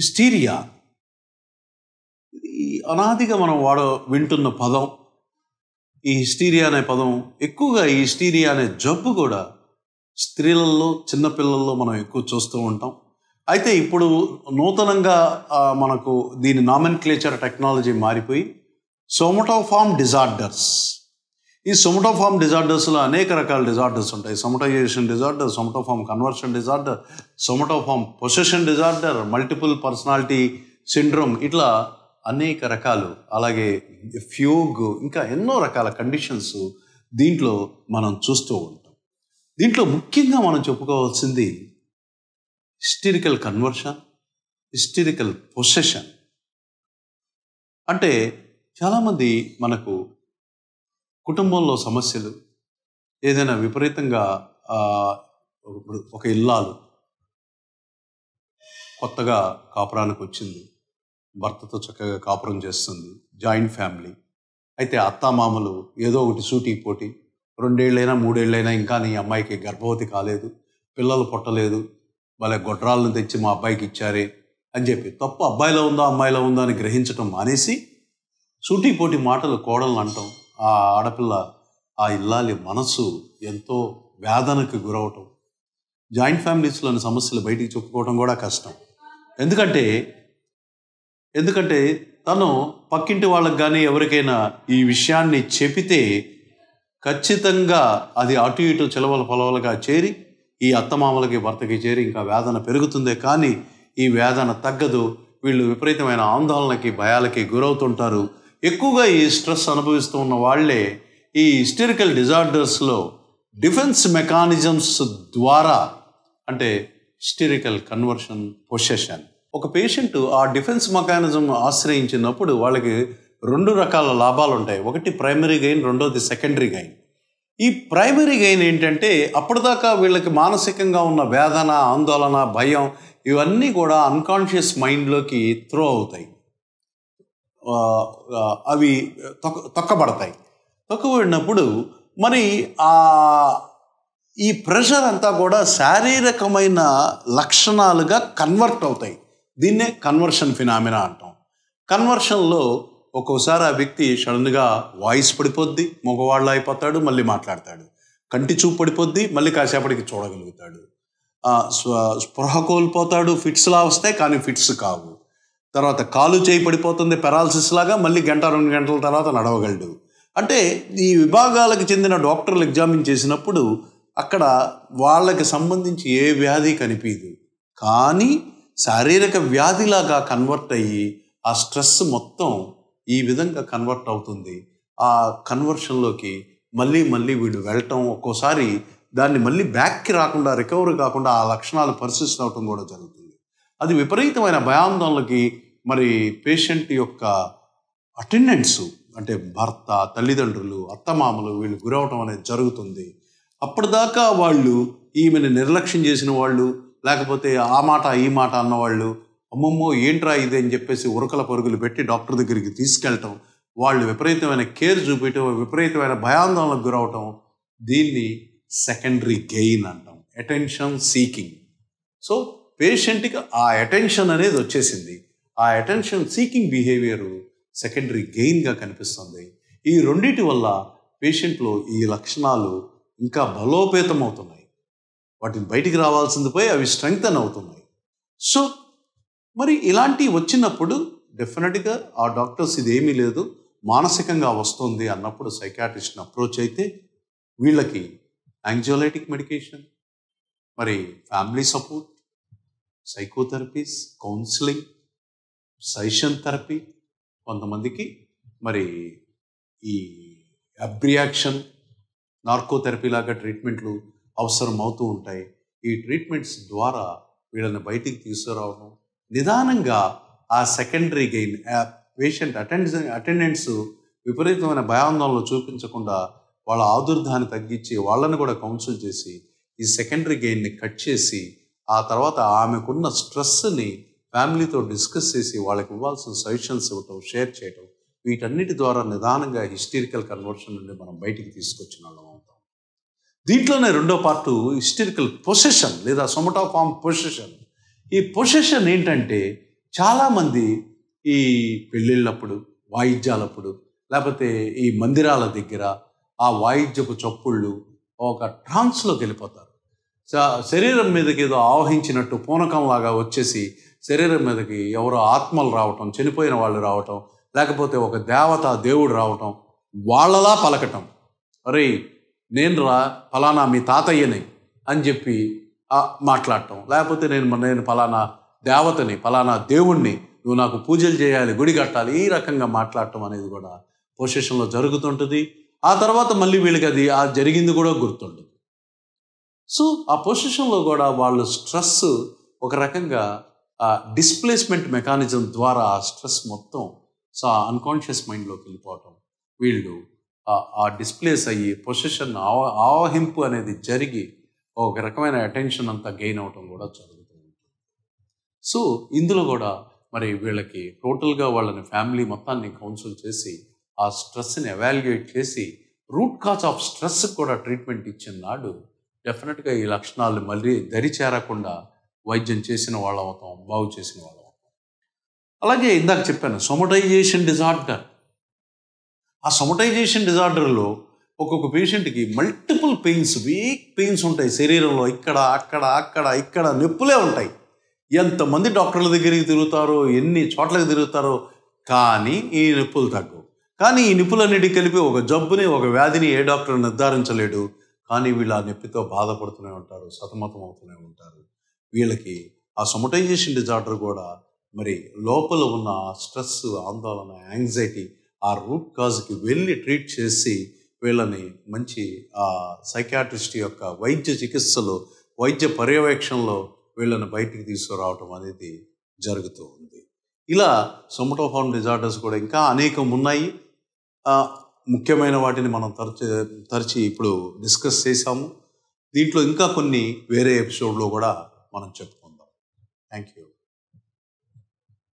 hysteria ఈ అనాదిగా మనం వాడ వింటున్న పదం ఈ హిస్టీరియా అనే పదం ఎక్కువగా ఈ హిస్టీరియా అనే జబ్బు కూడా స్త్రీలలో చిన్నపిల్లల్లో మనం ఎక్కువ చూస్తూ ఉంటాం అయితే ఇప్పుడు నూతనంగా మనకు దీని నామెన్ క్లేచర్ టెక్నాలజీ మారిపోయి సోమటోఫామ్ డిజార్డర్స్ ఈ సొమటోఫామ్ డిజార్డర్స్లో అనేక రకాల డిజార్డర్స్ ఉంటాయి somatization disorder somatoform conversion disorder somatoform possession disorder multiple personality syndrome ఇట్లా అనేక రకాలు అలాగే ఫ్యూగ్ ఇంకా ఎన్నో రకాల కండిషన్స్ దీంట్లో మనం చూస్తూ ఉంటాం దీంట్లో ముఖ్యంగా మనం చెప్పుకోవాల్సింది హిస్టరికల్ కన్వర్షన్ హిస్టరికల్ పొసెషన్ అంటే చాలామంది మనకు కుటుంబంలో సమస్యలు ఏదైనా విపరీతంగా ఒక ఇల్లాలు కొత్తగా కాపురానికి వచ్చింది భర్తతో చక్కగా కాపురం చేస్తుంది జాయింట్ ఫ్యామిలీ అయితే అత్తామామలు ఏదో ఒకటి సూటి పోటీ రెండేళ్ళైనా మూడేళ్ళైనా ఇంకా నీ అమ్మాయికి గర్భవతి కాలేదు పిల్లలు పుట్టలేదు వాళ్ళ గొడ్రాలను తెచ్చి మా అబ్బాయికి ఇచ్చారే అని చెప్పి తప్పు అబ్బాయిలో ఉందా అమ్మాయిలో ఉందా అని గ్రహించటం మానేసి పోటీ మాటలు కోడలు అంటాం ఆ ఆడపిల్ల ఆ ఇల్లాలి మనసు ఎంతో వేదనకు గురవటం జాయింట్ ఫ్యామిలీస్లోని సమస్యలు బయటికి చెప్పుకోవటం కూడా కష్టం ఎందుకంటే ఎందుకంటే తను పక్కింటి వాళ్ళకి కానీ ఎవరికైనా ఈ విషయాన్ని చెబితే ఖచ్చితంగా అది అటు ఇటు చెలవల పొలవలుగా చేరి ఈ అత్తమామలకి భర్తకి చేరి ఇంకా వేదన పెరుగుతుందే కానీ ఈ వేదన తగ్గదు వీళ్ళు విపరీతమైన ఆందోళనకి భయాలకి గురవుతుంటారు ఎక్కువగా ఈ స్ట్రెస్ అనుభవిస్తూ ఉన్న వాళ్ళే ఈ హిస్టరికల్ డిజార్డర్స్లో డిఫెన్స్ మెకానిజమ్స్ ద్వారా అంటే హిస్టరికల్ కన్వర్షన్ పొసెషన్ ఒక పేషెంట్ ఆ డిఫెన్స్ మెకానిజం ఆశ్రయించినప్పుడు వాళ్ళకి రెండు రకాల లాభాలు ఉంటాయి ఒకటి ప్రైమరీ గెయిన్ రెండోది సెకండరీ గెయిన్ ఈ ప్రైమరీ గెయిన్ ఏంటంటే అప్పటిదాకా వీళ్ళకి మానసికంగా ఉన్న వేదన ఆందోళన భయం ఇవన్నీ కూడా అన్కాన్షియస్ మైండ్లోకి త్రో అవుతాయి అవి తొక్క తొక్కబడతాయి తొక్కబడినప్పుడు మరి ఆ ఈ ప్రెషర్ అంతా కూడా శారీరకమైన లక్షణాలుగా కన్వర్ట్ అవుతాయి దీన్నే కన్వర్షన్ ఫినామినా అంటాం కన్వర్షన్లో ఒక్కోసారి ఆ వ్యక్తి సడన్గా వాయిస్ పడిపోద్ది మగవాళ్ళు అయిపోతాడు మళ్ళీ మాట్లాడతాడు కంటి చూపు పడిపోద్ది మళ్ళీ కాసేపటికి చూడగలుగుతాడు స్పృహ కోల్పోతాడు ఫిట్స్లా వస్తాయి కానీ ఫిట్స్ కావు తర్వాత కాలు చేయి పడిపోతుంది పెరాలసిస్ లాగా మళ్ళీ గంట రెండు గంటల తర్వాత నడవగలడు అంటే ఈ విభాగాలకు చెందిన డాక్టర్లు ఎగ్జామిన్ చేసినప్పుడు అక్కడ వాళ్ళకి సంబంధించి ఏ వ్యాధి కనిపించదు కానీ శారీరక వ్యాధిలాగా కన్వర్ట్ అయ్యి ఆ స్ట్రెస్ మొత్తం ఈ విధంగా కన్వర్ట్ అవుతుంది ఆ కన్వర్షన్లోకి మళ్ళీ మళ్ళీ వీడు వెళ్ళటం ఒక్కోసారి దాన్ని మళ్ళీ బ్యాక్కి రాకుండా రికవరీ కాకుండా ఆ లక్షణాలు పరిశీలించడం కూడా జరుగుతుంది అది విపరీతమైన భయాందోళనకి మరి పేషెంట్ యొక్క అటెండెన్స్ అంటే భర్త తల్లిదండ్రులు అత్తమామలు వీళ్ళు గురవటం అనేది జరుగుతుంది అప్పటిదాకా వాళ్ళు ఈమెను నిర్లక్ష్యం చేసిన వాళ్ళు లేకపోతే ఆ మాట ఈ మాట అన్నవాళ్ళు అమ్మమ్మో ఏంట్రా ఇది అని చెప్పేసి ఉరకల పరుగులు పెట్టి డాక్టర్ దగ్గరికి తీసుకెళ్ళటం వాళ్ళు విపరీతమైన కేర్ చూపించటం విపరీతమైన భయాందోళనకు గురవటం దీన్ని సెకండరీ గెయిన్ అంటాం అటెన్షన్ సీకింగ్ సో పేషెంట్కి ఆ అటెన్షన్ అనేది వచ్చేసింది ఆ అటెన్షన్ సీకింగ్ బిహేవియరు సెకండరీ గెయిన్గా కనిపిస్తుంది ఈ రెండింటి వల్ల పేషెంట్లో ఈ లక్షణాలు ఇంకా బలోపేతం అవుతున్నాయి వాటిని బయటికి రావాల్సింది పోయి అవి స్ట్రెంగ్తన్ అవుతున్నాయి సో మరి ఇలాంటివి వచ్చినప్పుడు డెఫినెట్గా ఆ డాక్టర్స్ ఇదేమీ లేదు మానసికంగా వస్తుంది అన్నప్పుడు సైకాట్రిస్ట్ని అప్రోచ్ అయితే వీళ్ళకి యాంగ్జోలైటిక్ మెడికేషన్ మరి ఫ్యామిలీ సపోర్ట్ సైకోథెరపీస్ కౌన్సిలింగ్ సైషన్ థెరపీ కొంతమందికి మరి ఈ అబ్రియాక్షన్ నార్కోథెరపీ లాగా ట్రీట్మెంట్లు అవసరం అవుతూ ఉంటాయి ఈ ట్రీట్మెంట్స్ ద్వారా వీళ్ళని బయటికి తీసుకురావడం నిదానంగా ఆ secondary gain patient attends attendance విపరీతమైన భయాందోళనలు చూపించకుండా వాళ్ళ ఆదుర్ధాన్ని తగ్గించి వాళ్ళని కూడా కౌన్సిల్ చేసి ఈ సెకండరీ గెయిన్ని కట్ చేసి ఆ తర్వాత ఆమెకున్న స్ట్రెస్ని ఫ్యామిలీతో డిస్కస్ చేసి వాళ్ళకి ఇవ్వాల్సిన సజెషన్స్ ఇవ్వటం షేర్ చేయటం వీటన్నిటి ద్వారా నిదానంగా హిస్టరికల్ కన్వర్షన్ నుండి మనం బయటికి తీసుకొచ్చిన వాళ్ళం అవుతాం దీంట్లోనే రెండో పార్టు హిస్టరికల్ పొసెషన్ లేదా సొమటో ఫామ్ పొసెషన్ ఈ పొసెషన్ ఏంటంటే చాలామంది ఈ పెళ్ళిళ్ళప్పుడు వాయిద్యాలప్పుడు లేకపోతే ఈ మందిరాల దగ్గర ఆ వాయిద్యపు చప్పుళ్ళు ఒక ట్రాన్స్లోకి వెళ్ళిపోతారు శరీరం మీదకి ఏదో ఆవహించినట్టు పూనకంలాగా వచ్చేసి శరీరం మీదకి ఎవరో ఆత్మలు రావటం చనిపోయిన వాళ్ళు రావటం లేకపోతే ఒక దేవత దేవుడు రావటం వాళ్ళలా పలకటం అరే నేను రా ఫలానా మీ తాతయ్యని అని చెప్పి మాట్లాడటం లేకపోతే నేను నేను ఫలానా దేవతని ఫలానా దేవుణ్ణి నువ్వు నాకు పూజలు చేయాలి గుడి కట్టాలి ఈ రకంగా మాట్లాడటం అనేది కూడా పొసిషన్లో జరుగుతుంటుంది ఆ తర్వాత మళ్ళీ వీళ్ళకి అది ఆ జరిగింది కూడా గుర్తుండదు సో ఆ పొజిషన్లో కూడా వాళ్ళు స్ట్రెస్ ఒక రకంగా ఆ డిస్ప్లేస్మెంట్ మెకానిజం ద్వారా ఆ స్ట్రెస్ మొత్తం సో ఆ అన్కాన్షియస్ మైండ్లోకి వెళ్ళిపోవటం వీళ్ళు ఆ డిస్ప్లేస్ అయ్యి పొజిషన్ ఆవ ఆవహింపు అనేది జరిగి ఒక రకమైన అటెన్షన్ అంతా గెయిన్ అవటం కూడా జరుగుతూ ఉంటుంది సో ఇందులో కూడా మరి వీళ్ళకి టోటల్గా వాళ్ళని ఫ్యామిలీ మొత్తాన్ని కౌన్సిల్ చేసి ఆ స్ట్రెస్ని ఎవాల్యుయేట్ చేసి రూట్ కాజ్ ఆఫ్ స్ట్రెస్ కూడా ట్రీట్మెంట్ ఇచ్చిన నాడు డెఫినెట్గా ఈ లక్షణాలు మళ్ళీ దరి చేరకుండా వైద్యం చేసిన వాళ్ళు అవుతాం బాగు చేసిన వాళ్ళం అవుతాం అలాగే ఇందాక చెప్పాను సొమటైజేషన్ డిజార్డర్ ఆ సొమటైజేషన్ డిజార్డర్లో ఒక్కొక్క పేషెంట్కి మల్టిపుల్ పెయిన్స్ వీక్ పెయిన్స్ ఉంటాయి శరీరంలో ఇక్కడ అక్కడ అక్కడ ఇక్కడ నొప్పులే ఉంటాయి ఎంతమంది డాక్టర్ల దగ్గరికి తిరుగుతారో ఎన్ని చోట్లకి తిరుగుతారో కానీ ఈ నొప్పులు తగ్గవు కానీ ఈ నిపులన్నిటి కలిపి ఒక జబ్బుని ఒక వ్యాధిని ఏ డాక్టర్ నిర్ధారించలేడు కానీ వీళ్ళు ఆ నొప్పితో బాధపడుతూనే ఉంటారు సతమతం అవుతూనే ఉంటారు వీళ్ళకి ఆ సొమటైజేషన్ డిజార్డర్ కూడా మరి లోపల ఉన్న స్ట్రెస్ ఆందోళన యాంగ్జైటీ ఆ రూట్ కాజ్కి వెళ్ళి ట్రీట్ చేసి వీళ్ళని మంచి ఆ సైకాట్రిస్ట్ యొక్క వైద్య చికిత్సలో వైద్య పర్యవేక్షణలో వీళ్ళని బయటికి తీసుకురావటం అనేది జరుగుతూ ఉంది ఇలా సొమటోఫామ్ డిజార్డర్స్ కూడా ఇంకా అనేకం ఉన్నాయి ముఖ్యమైన వాటిని మనం తరచి తరచి ఇప్పుడు డిస్కస్ చేశాము దీంట్లో ఇంకా కొన్ని వేరే ఎపిసోడ్లో కూడా మనం చెప్పుకుందాం థ్యాంక్ యూ